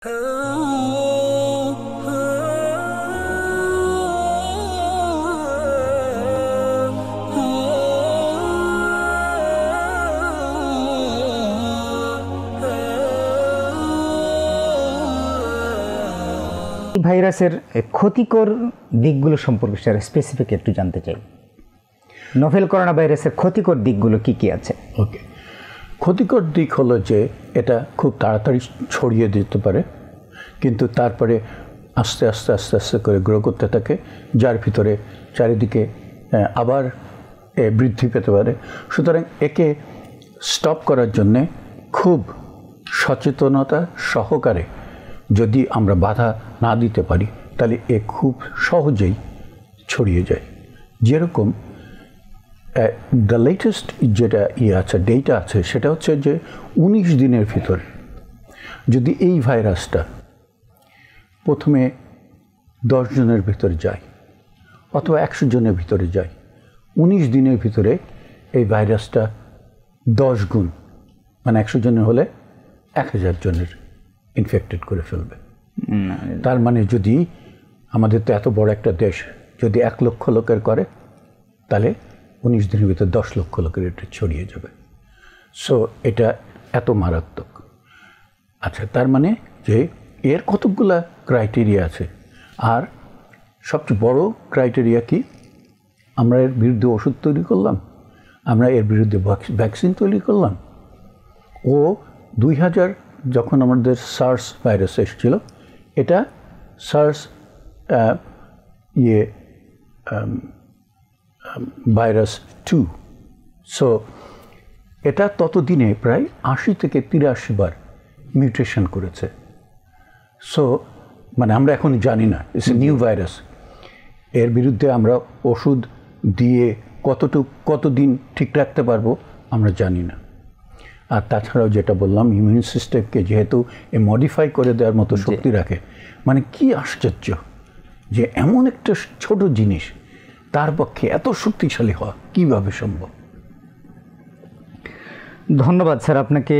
ভাইরাসের ক্ষতিকর দিকগুলো সম্পর্কে স্যার স্পেসিফিক একটু জানতে চাই নোভেল করোনা ভাইরাসের ক্ষতিকর দিকগুলো কি কি আছে ওকে ক্ষতিকর দিক হলো যে এটা খুব তাড়াতাড়ি ছড়িয়ে দিতে পারে কিন্তু তারপরে আস্তে আস্তে আস্তে আস্তে করে গ্রো করতে থাকে যার ভিতরে চারিদিকে আবার বৃদ্ধি পেতে পারে সুতরাং একে স্টপ করার জন্যে খুব সচেতনতা সহকারে যদি আমরা বাধা না দিতে পারি তাহলে এ খুব সহজেই ছড়িয়ে যায় যেরকম দ্য লেটেস্ট যেটা ইয়ে আছে ডেটা আছে সেটা হচ্ছে যে উনিশ দিনের ভিতরে যদি এই ভাইরাসটা প্রথমে দশ জনের ভিতরে যায় অথবা একশো জনের ভিতরে যায় উনিশ দিনের ভিতরে এই ভাইরাসটা দশ গুণ মানে একশো জনের হলে এক হাজার জনের ইনফেক্টেড করে ফেলবে তার মানে যদি আমাদের তো এত বড় একটা দেশ যদি এক লক্ষ লোকের করে তাহলে উনিশ দিনের ভিতরে দশ লক্ষ লোকের এটা ছড়িয়ে যাবে সো এটা এত মারাত্মক আচ্ছা তার মানে যে এর কতকগুলা ক্রাইটেরিয়া আছে আর সবচেয়ে বড় ক্রাইটেরিয়া কি আমরা এর বিরুদ্ধে ওষুধ তৈরি করলাম আমরা এর বিরুদ্ধে ভ্যাকসিন তৈরি করলাম ও দুই হাজার যখন আমাদের সার্স ভাইরাস এসেছিল এটা সার্স ইয়ে ভাইরাস টু সো এটা ততদিনে প্রায় আশি থেকে তিরাশি বার মিউটেশন করেছে সো মানে আমরা এখন জানি না ইটস এ নিউ ভাইরাস এর বিরুদ্ধে আমরা ওষুধ দিয়ে কতটুক কতদিন ঠিক রাখতে পারবো আমরা জানি না আর তাছাড়াও যেটা বললাম ইমিউন সিস্টেমকে যেহেতু এ মডিফাই করে দেওয়ার মতো শক্তি রাখে মানে কি আশ্চর্য যে এমন একটা ছোট জিনিস তার পক্ষে এত শক্তিশালী হওয়া কিভাবে সম্ভব ধন্যবাদ স্যার আপনাকে